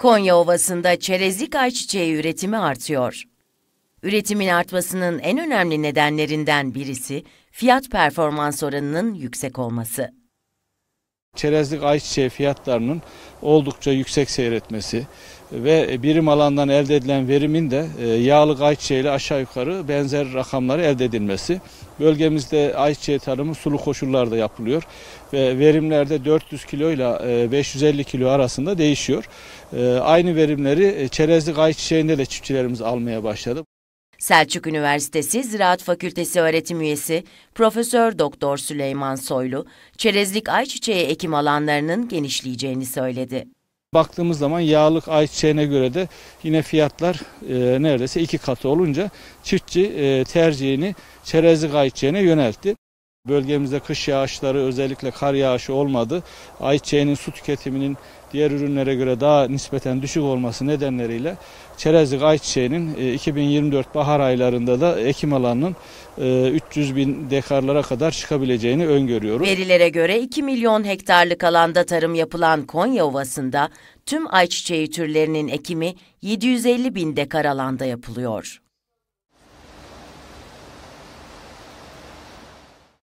Konya Ovası'nda çerezlik ayçiçeği üretimi artıyor. Üretimin artmasının en önemli nedenlerinden birisi fiyat performans oranının yüksek olması. Çerezlik ayçiçeği fiyatlarının oldukça yüksek seyretmesi ve birim alandan elde edilen verimin de e, yağlı ayçiçeği ile aşağı yukarı benzer rakamları elde edilmesi. Bölgemizde ayçiçeği tarımı sulu koşullarda yapılıyor ve verimlerde 400 kilo ile 550 e, kilo arasında değişiyor. E, aynı verimleri çerezlik ayçiçeğinde de çiftçilerimiz almaya başladı. Selçuk Üniversitesi Ziraat Fakültesi öğretim üyesi Profesör Doktor Süleyman Soylu, çerezlik ayçiçeği ekim alanlarının genişleyeceğini söyledi. Baktığımız zaman yağlık ayçiçeğine göre de yine fiyatlar e, neredeyse iki katı olunca çiftçi e, tercihini çerezlik ayçiçeğine yöneltti. Bölgemizde kış yağışları özellikle kar yağışı olmadı. Ayçiçeğinin su tüketiminin diğer ürünlere göre daha nispeten düşük olması nedenleriyle çerezlik ayçiçeğinin 2024 e, bahar aylarında da ekim alanının 300 e, bin dekarlara kadar çıkabileceğini öngörüyoruz. Verilere göre 2 milyon hektarlık alanda tarım yapılan Konya Ovası'nda tüm ayçiçeği türlerinin ekimi 750 bin dekar alanda yapılıyor.